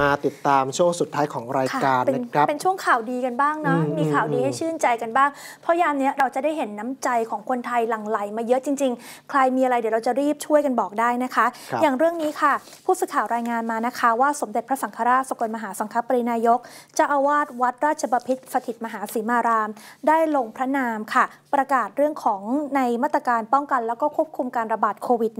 มาติดตามช่วงสุดท้ายของรายการนะครับเป็นช่วงข่าวดีกันบ้างนะมีข่าวดีให้ชื่นใจกันบ้าง เพราะยามนี้เราจะได้เห็นน้ำใจของคนไทยหลั่งไหลมาเยอะจริงๆ ใครมีอะไรเดี๋ยวเราจะรีบช่วยกันบอกได้นะคะ อย่างเรื่องนี้ค่ะ ผู้สื่อข่าวรายงานมานะคะ ว่าสมเด็จพระสังฆราชสกลมหาสังฆปรินายกเจ้าอาวาสวัดราชบพิตรสถิตมหาสีมาราม ได้ลงพระนามค่ะ ประกาศเรื่องของในมาตรการป้องกันแล้วก็ควบคุมการระบาดโควิด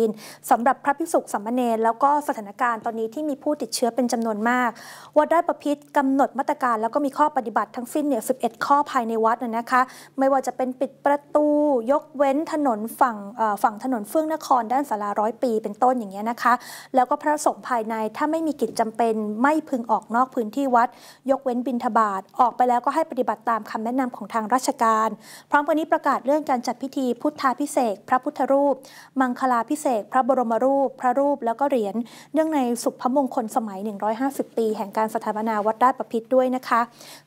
-19 สำหรับพระภิกษุสามเณรแล้วก็สถานการณ์ตอนนี้ที่มีผู้ติดเชื้อเป็นจำนวนมาก วัดได้ประพิษกำหนดมาตรการ แล้วก็มีข้อปฏิบัติทั้งสิ้นเนี่ย 11 ข้อภายในวัดนะคะ ไม่ว่าจะเป็นปิดประตู ยกเว้นถนนฝั่งฝั่งถนนเฟื่องนคร ด้านสาราร้อยปี เป็นต้นอย่างเงี้ยนะคะ แล้วก็พระสงฆ์ภายในถ้าไม่มีกิจจำเป็นไม่พึงออกนอกพื้นที่วัด ยกเว้นบินทบาทออกไปแล้วก็ให้ปฏิบัติตามคำแนะนำของทางราชการ พร้อมกันนี้ประกาศเรื่องการจัดพิธีพุทธาพิเศษพระพุทธรูป มังคลาพิเศษพระบรมรูป พระรูปแล้วก็เหรียญเนื่องในสุพมงคลสมัย150 ปี แห่งการสถาปนาวัดราชประพิษด้วยนะคะ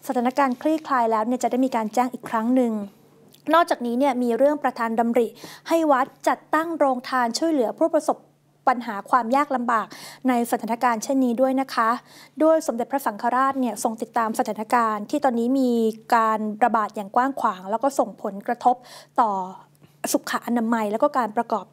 สถานการณ์คลี่คลายแล้วเนี่ยจะได้มีการแจ้งอีกครั้งหนึ่ง นอกจากนี้เนี่ยมีเรื่องประธานดำริ ให้วัดจัดตั้งโรงทานช่วยเหลือผู้ประสบปัญหาความยากลำบากในสถานการณ์เช่นนี้ด้วยนะคะ ด้วยสมเด็จพระสังฆราชเนี่ยทรงติดตามสถานการณ์ ที่ตอนนี้มีการระบาดอย่างกว้างขวาง แล้วก็ส่งผลกระทบต่อสุขอนามัย แล้วก็การประกอบ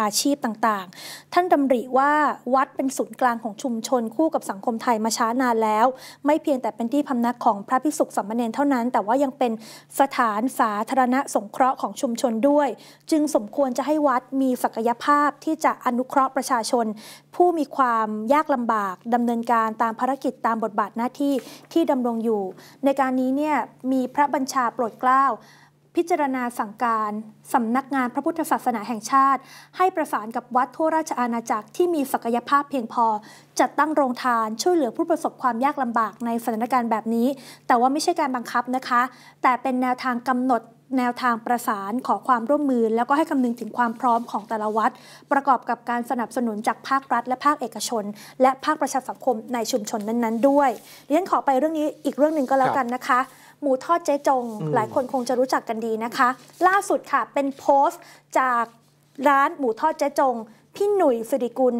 อาชีพต่างๆ ท่านดำริว่าวัดเป็นศูนย์กลางของชุมชนคู่กับสังคมไทยมาช้านานแล้ว ไม่เพียงแต่เป็นที่พำนักของพระภิกษุสามเณรเท่านั้น แต่ว่ายังเป็นสถานสาธารณสงเคราะห์ของชุมชนด้วย จึงสมควรจะให้วัดมีศักยภาพที่จะอนุเคราะห์ประชาชน ผู้มีความยากลำบากดำเนินการตามภารกิจตามบทบาทหน้าที่ที่ดำรงอยู่ ในการนี้เนี่ยมีพระบัญชาโปรดเกล้าพิจารณาสั่งการสำนักงานพระพุทธศาสนาแห่งชาติ ให้ประสานกับวัดทั่วราชอาณาจักรที่มีศักยภาพเพียงพอ จัดตั้งโรงทาน ช่วยเหลือผู้ประสบความยากลำบากในสถานการณ์แบบนี้ แต่ว่าไม่ใช่การบังคับนะคะ แต่เป็นแนวทางกำหนดแนวทางประสานขอความร่วมมือแล้วก็ให้คำนึงถึงความพร้อมของแต่ละวัด ประกอบกับการสนับสนุนจากภาครัฐและภาคเอกชนและภาคประชาสังคมในชุมชนนั้น ๆ ด้วยดิฉันขอไปเรื่องนี้ อีกเรื่องหนึ่งก็แล้วกันนะคะหมูทอดเจ๊จง หลายคนคงจะรู้จักกันดีนะคะ ล่าสุดค่ะเป็นโพสต์ จากร้านหมูทอดเจ๊จง พี่หนุ่ยสุริกุล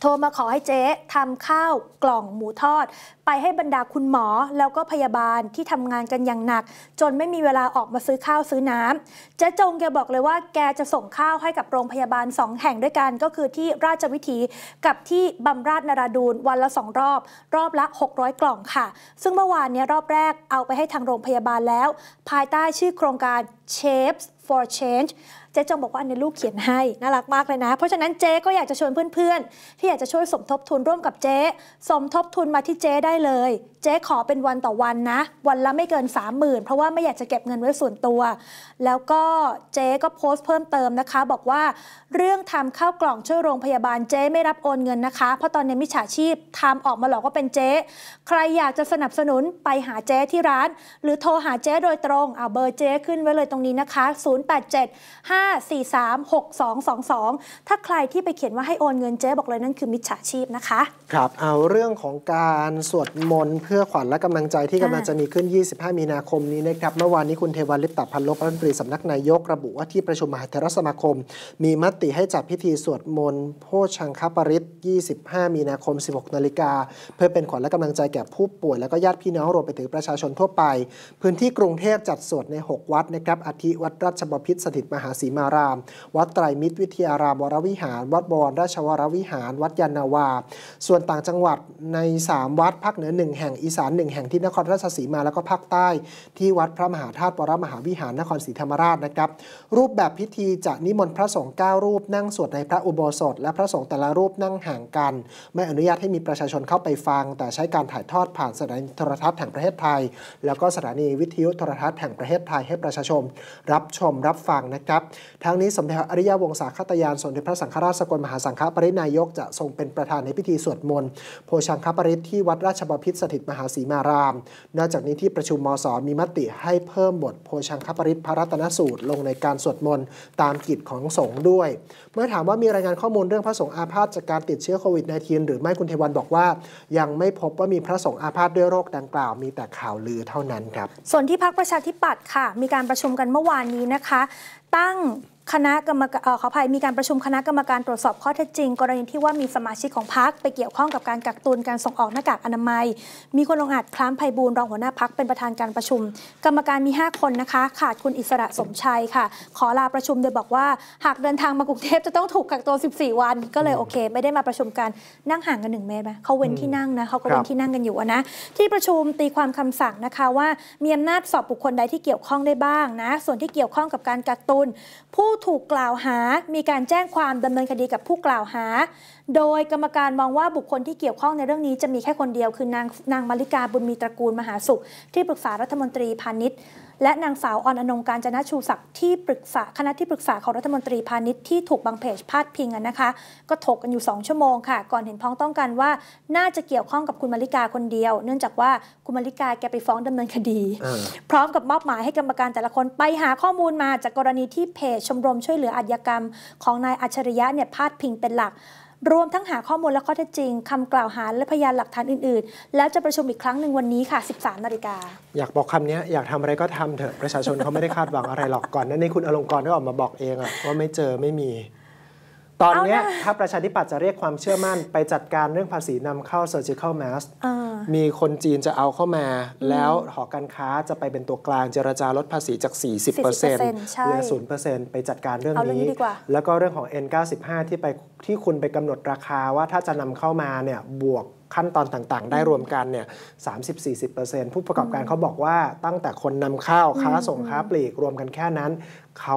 โทรมาขอให้เจ๊ทำข้าวกล่องหมูทอดไปให้บรรดาคุณหมอแล้วก็พยาบาลที่ทำงานกันอย่างหนัก จนไม่มีเวลาออกมาซื้อข้าวซื้อน้ำเจ๊จงแกบอกเลยว่าแกจะส่งข้าวให้กับโรงพยาบาล 2 แห่งด้วยกันก็คือที่ราชวิถีกับที่บำราชนราดูนวันละสองรอบ รอบละ 600 กล่องค่ะ ซึ่งเมื่อวานนี้ รอบแรกเอาไปให้ทางโรงพยาบาลแล้ว ภายใต้ชื่อโครงการ Shapes for Change เจ๊จงบอกว่าอันนี้ลูกเขียนให้น่ารักมากเลยนะ เพราะฉะนั้นเจ๊ก็อยากจะชวนเพื่อนๆที่อยากจะช่วยสมทบทุนร่วมกับเจ๊สมทบทุนมาที่เจ๊ได้เลยจ๊ขอเป็นวันต่อวันนะ วันละไม่เกิน3 0,000เพราะว่าไม่อยากจะเก็บเงินไว้ส่วนตัว แล้วก็เจ๊ก็โพสต์เพิ่มเติมนะคะ บอกว่าเรื่องทำข้าวกล่องช่วยโรงพยาบาลเจ๊ไม่รับโอนเงินนะคะ เพราะตอนนี้มิจฉาชีพทำออกมาหลอกว่าเป็นเจ๊ใครอยากจะสนับสนุนไปหาเจ๊ที่ร้าน หรือโทรหาเจ๊โดยตรง เอาเบอร์เจ๊ขึ้นไว้เลยตรงนี้นะคะ 0875436222 ถ้าใครที่ไปเขียนว่าให้โอนเงินเจ๊บอกเลยนั่นคือมิจฉาชีพนะคะ ครับเอาเรื่องของการสวดมนต์เพื่อพื่อขวัญและกำลังใจที่กำลังจะมีขึ้น 25 มีนาคมนี้นะครับ เมื่อวานนี้คุณเทวันลิปตับพันลบรัฐมนตรีสำนักนายกระบุว่าที่ประชุมมหาเทรสมาคม มีมติให้จัดพิธีสวดมนต์โพชังคปริศ25 มีนาคม 16นาฬิกาเพื่อเป็นขวัญและกำลังใจแก่ผู้ป่วยและก็ญาติพี่น้องรวมไปถึงประชาชนทั่วไป พื้นที่กรุงเทพจัดสวดใน 6 วัดนะครับอาทิวัดราชบพิษสถิตมหาศีมาราม วัดไตรมิตรวิทยารามวรวิหาร วัดบวรราชวรวิหาร วัดยานาวา ส่วนต่างจังหวัดใน 3 วัดภาคเหนือ1แห่งอีสานหนึ่งแห่งที่นครราชสีมาแล้วก็ภาคใต้ ที่วัดพระมหาธาตุปรมหาวิหารนครศรีธรรมราชนะครับรูปแบบพิธีจะนิมนต์พระสงฆ์9 รูปนั่งสวดในพระอุโบสถ และพระสงฆ์แต่ละรูปนั่งห่างกัน ไม่อนุญาตให้มีประชาชนเข้าไปฟัง แต่ใช้การถ่ายทอดผ่านสถานีโทรทัศน์แห่งประเทศไทย แล้วก็สถานีวิทยุโทรทัศน์แห่งประเทศไทยให้ประชาชนรับชมรับฟังนะครับทั้งนี้สมเด็จอริยวงศาคตยานสมเด็จพระสังฆราชสกลมหาสังฆปรินายกจะทรงเป็นประธานในพิธีสวดมนต์โพชังคปริตที่วัดราชบพิตรสถิตมหาสีมาราม นอกจากนี้ที่ประชุมมศมีมติให้เพิ่มบทโพชังคปริศพระรัตนสูตร ลงในการสวดมนต์ตามกิจของสงฆ์ด้วยเมื่อถามว่ามีรายงานข้อมูลเรื่องพระสงฆ์อาพาธจากการติดเชื้อโควิด -19 หรือไม่คุณเทวันบอกว่า ยังไม่พบว่ามีพระสงฆ์อาพาธด้วยโรคดังกล่าวมีแต่ข่าวลือเท่านั้นครับ ส่วนที่พักประชาธิปัตย์ค่ะ มีการประชุมกันเมื่อวานนี้นะคะ ตั้งคณะกรรมการขออภัยมีการประชุมคณะกรรมการตรวจสอบข้อเท็จจริง กรณีที่ว่ามีสมาชิกของพรรคไปเกี่ยวข้องกับการกักตุนการส่งออกหน้ากากอนามัย มีคนองอาจคล้ามไพบูลรองหัวหน้าพักเป็นประธานการประชุมกรรมการมี 5 คนนะคะ ขาดคุณอิสระสมชัยค่ะ ขอลาประชุมโดยบอกว่า หากเดินทางมากรุงเทพจะต้องถูกกักตัว14 วันก็เลยโอเคไม่ได้มาประชุมกันนั่งห่างกัน1เมตรไหมเขาเว้นที่นั่งนะเขาก็เว้นที่นั่งกันอยู่นะที่ประชุมตีความคำสั่งนะคะว่ามีอำนาจสอบบุคคลใดที่เกี่ยวข้องได้บ้างนะส่วนที่เกี่ยวข้องกับการกักตุนผู้ถูกกล่าวหา มีการแจ้งความดำเนินคดีกับผู้กล่าวหา โดยกรรมการมองว่าบุคคลที่เกี่ยวข้องในเรื่องนี้จะมีแค่คนเดียว คือนางนางมาริกาบุญมีตระกูลมหาสุขที่ปรึกษารัฐมนตรีพาณิชย์และนางสาวออนอนงการจนะชูศักดิ์ที่ปรึกษาคณะที่ปรึกษาของรัฐมนตรีพาณิชย์ที่ถูกบางเพจ พาดพิงนะคะ ก็ถกกันอยู่ 2 ชั่วโมงค่ะ ก่อนเห็นพ้องต้องกันว่าน่าจะเกี่ยวข้องกับคุณมาริกาคนเดียวเนื่องจากว่าคุณมาริกาแกไปฟ้องดำเนินคดี พร้อมกับมอบหมายให้กรรมการแต่ละคนไปหาข้อมูลมาจากกรณีที่เพจชมรมช่วยเหลืออาชญากรรม ของนายอัจฉริยะเนี่ยพาดพิงเป็นหลักรวมทั้งหาข้อมูลและข้อเท็จจริงคำกล่าวหาและพยานหลักฐานอื่นๆ แล้วจะประชุมอีกครั้งหนึ่งวันนี้ค่ะ 13 นาฬิกา อยากบอกคำนี้ อยากทำอะไรก็ทำเถอะประชาชนเขาไม่ได้คาดหวังอะไรหรอกก่อน นั้นในคุณอลงกรได้ออกมาบอกเองอะว่าไม่เจอไม่มีตอนนี้ถ้าประชาธิปัตย์จะเรียกความเชื่อมั่นไปจัดการเรื่องภาษีนำเข้า surgical mask มีคนจีนจะเอาเข้ามา แล้วหอการค้าจะไปเป็นตัวกลางเจรจาลดภาษีจาก 40%เหลือ0%ไปจัดการเรื่องนี้ แล้วก็เรื่องของ N95 ที่ไปที่คุณไปกำหนดราคาว่าถ้าจะนำเข้ามาเนี่ยบวกขั้นตอนต่างๆได้รวมกันเนี่ยสามสิบสี่สิบเปอร์เซ็นต์ผู้ประกอบการเขาบอกว่าตั้งแต่คนนำเข้าค้าส่งค้าปลีกรวมกันแค่นั้นเขา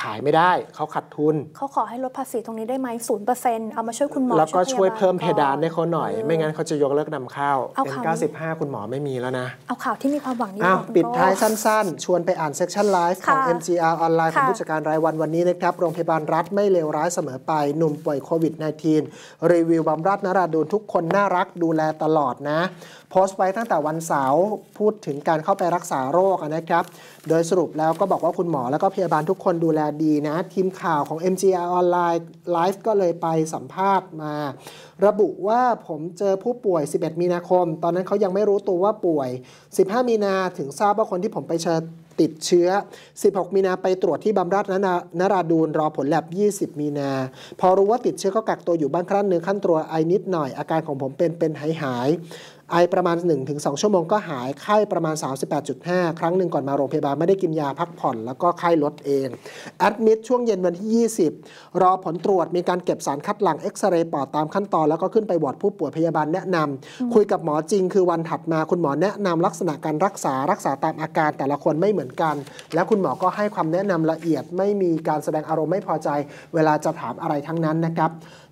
ขายไม่ได้เขาขาดทุน เขาขอให้ลดภาษีตรงนี้ได้ไหมศูนย์เปอร์เซ็นต์เอามาช่วยคุณหมอแล้วก็ช่วยเพิ่มเพดานให้เขาหน่อย ไม่งั้นเขาจะยกเลิกนำข้าวเป็น 95 คุณหมอไม่มีแล้วนะ เอาข่าวที่มีความหวังนี้ปิดท้ายสั้นๆ ชวนไปอ่านเซ็กชันไลฟ์ของ MGR ออนไลน์ของผู้จัดการรายวันวันนี้นะครับ โรงพยาบาลรัฐไม่เลวร้ายเสมอไปหนุ่มป่วยโควิด -19 รีวิวบำราศนราดูนทุกคนน่ารักดูแลตลอดนะโพสต์ไว้ตั้งแต่วันเสาร์พูดถึงการเข้าไปรักษาโรคนะครับโดยสรุปแล้วก็บอกว่าคุณหมอแล้วก็พยาบาลทุกคนดูลดีนะ ทีมข่าวของ MGR Online l ไลฟ์ก็เลยไปสัมภาษณ์มา ระบุว่าผมเจอผู้ป่วย 11 มีนาคม ตอนนั้นเขายังไม่รู้ตัวว่าป่วย 15 มีนาถึงทราบว่าคนที่ผมไปเชิญติดเชื้อ 16 มีนาไปตรวจที่บำรัดนานาราดูนรอผลแลบ 20 มีนา พอรู้ว่าติดเชื้อก็กักตัวอยู่บ้านครั้นเนื้อขั้นตัวไอนิดหน่อย อาการของผมเป็นเป็นหายหายไอประมาณ 1-2 ชั่วโมงก็หาย ไข้ประมาณ 38.5 ครั้งหนึ่งก่อนมาโรงพยาบาลไม่ได้กินยาพักผ่อนแล้วก็ไข้ลดเองแอดมิดช่วงเย็นวันที่20 รอผลตรวจมีการเก็บสารคัดหลั่งเอ็กซเรย์ปอดตามขั้นตอน แล้วก็ขึ้นไปวอดผู้ป่วยพยาบาลแนะนำ คุยกับหมอจริงคือวันถัดมาคุณหมอแนะนำ ลักษณะการรักษา รักษาตามอาการแต่ละคนไม่เหมือนกัน และคุณหมอก็ให้ความแนะนำละเอียด ไม่มีการแสดงอารมณ์ไม่พอใจ เวลาจะถามอะไรทั้งนั้นนะครับ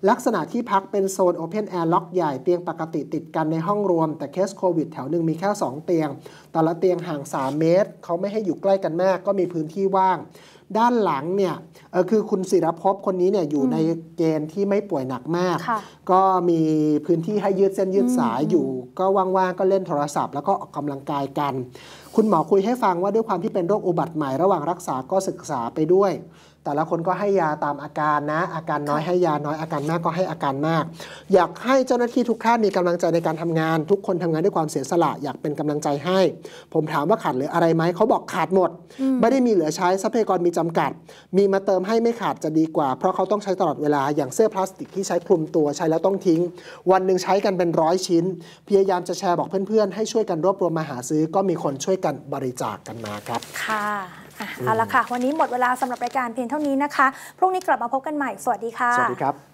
ลักษณะที่พักเป็นโซนโอเพนแอร์ล็อกใหญ่เตียงปกติติดกันในห้องรวมมแต่เคสโควิดแถวหนึ่งมีแค่ 2 เตียง แต่ละเตียงห่าง 3 เมตร เขาไม่ให้อยู่ใกล้กันมาก ก็มีพื้นที่ว่าง ด้านหลังเนี่ยคือคุณศิรภพคนนี้เนี่ยอยู่ในเกณฑ์ที่ไม่ป่วยหนักมาก ก็มีพื้นที่ให้ยืดเส้นยืดสาย อยู่ ก็ว่างๆก็เล่นโทรศัพท์แล้วก็ออกกำลังกายกัน คุณหมอคุยให้ฟังว่าด้วยความที่เป็นโรคอุบัติใหม่ ระหว่างรักษา ก็ศึกษาไปด้วยแต่ละคนก็ให้ยาตามอาการนะ อาการน้อยให้ยาน้อยอาการมากก็ให้อาการมาก อยากให้เจ้าหน้าที่ทุกท่านมีกำลังใจในการทำงาน ทุกคนทำงานด้วยความเสียสละ อยากเป็นกำลังใจให้ ผมถามว่าขาดหรืออะไรไหมเขาบอกขาดหมด ไม่ได้มีเหลือใช้ทรัพยากรมีจำกัด มีมาเติมให้ไม่ขาดจะดีกว่า เพราะเขาต้องใช้ตลอดเวลาอย่างเสื้อพลาสติกที่ใช้คลุมตัวใช้แล้วต้องทิ้ง วันหนึ่งใช้กันเป็นร้อยชิ้น พยายามจะแชร์บอกเพื่อนๆให้ช่วยกันรวบรวมมาหาซื้อก็มีคนช่วยกันบริจาคกกันมาครับค่ะเอาละค่ะ วันนี้หมดเวลาสำหรับรายการเพียงเท่านี้นะคะ พรุ่งนี้กลับมาพบกันใหม่ สวัสดีค่ะ สวัสดีครับ